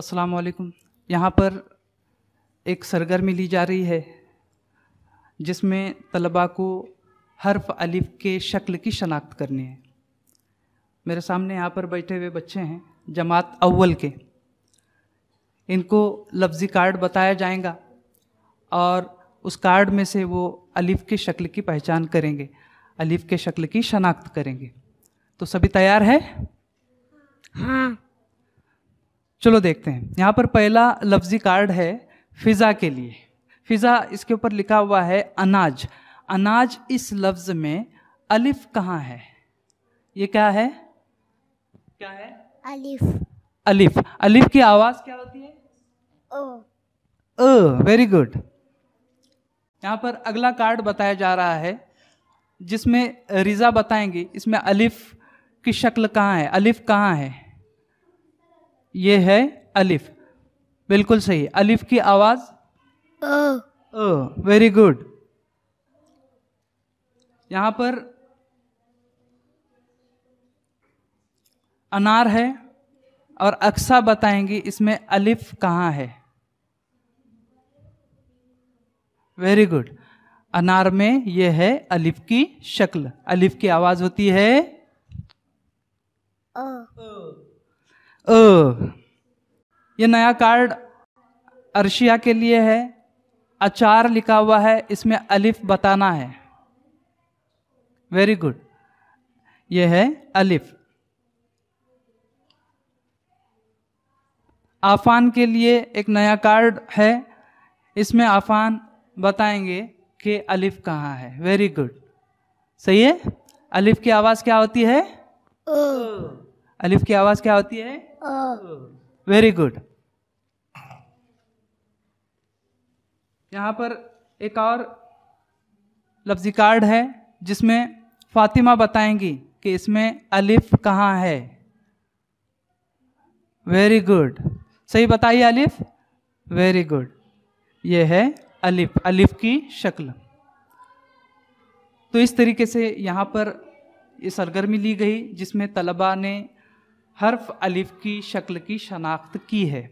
अस्सलाम वालेकुम यहाँ पर एक सरगर्मी ली जा रही है जिसमें तलबा को हर्फ अलिफ के शक्ल की शनाख्त करनी है मेरे सामने यहाँ पर बैठे हुए बच्चे हैं जमात अव्वल के इनको लफ्ज़ी कार्ड बताया जाएगा और उस कार्ड में से वो अलिफ के शक्ल की पहचान करेंगे अलिफ के शक्ल की शनाख्त करेंगे तो सभी तैयार है हाँ चलो देखते हैं यहाँ पर पहला लफ्जी कार्ड है फिज़ा के लिए फिज़ा इसके ऊपर लिखा हुआ है अनाज अनाज इस लफ्ज़ में अलिफ कहाँ है ये क्या है क्या है अलिफ अलिफ अलिफ की आवाज़ क्या होती है ओ वेरी गुड यहाँ पर अगला कार्ड बताया जा रहा है जिसमें रिज़ा बताएंगी इसमें अलिफ की शक्ल कहाँ है अलिफ कहाँ है ये है अलिफ बिल्कुल सही अलिफ की आवाज वेरी गुड यहां पर अनार है और अक्सा बताएंगे इसमें अलिफ कहाँ है वेरी गुड अनार में यह है अलिफ की शक्ल अलिफ की आवाज होती है ओ। ओ। अ ये नया कार्ड अर्शिया के लिए है अचार लिखा हुआ है इसमें अलिफ बताना है वेरी गुड ये है अलिफ आफान के लिए एक नया कार्ड है इसमें आफान बताएंगे कि अलिफ कहाँ है वेरी गुड सही है अलिफ की आवाज़ क्या होती है अलिफ की आवाज़ क्या होती है वेरी गुड यहाँ पर एक और लफ्जी कार्ड है जिसमें फातिमा बताएंगी कि इसमें अलिफ कहाँ है वेरी गुड सही बताइए अलिफ वेरी गुड ये है अलिफ अलिफ की शक्ल तो इस तरीके से यहाँ पर ये सरगर्मी ली गई जिसमें तलबा ने हर्फ अलिफ की शक्ल की शनाख्त की है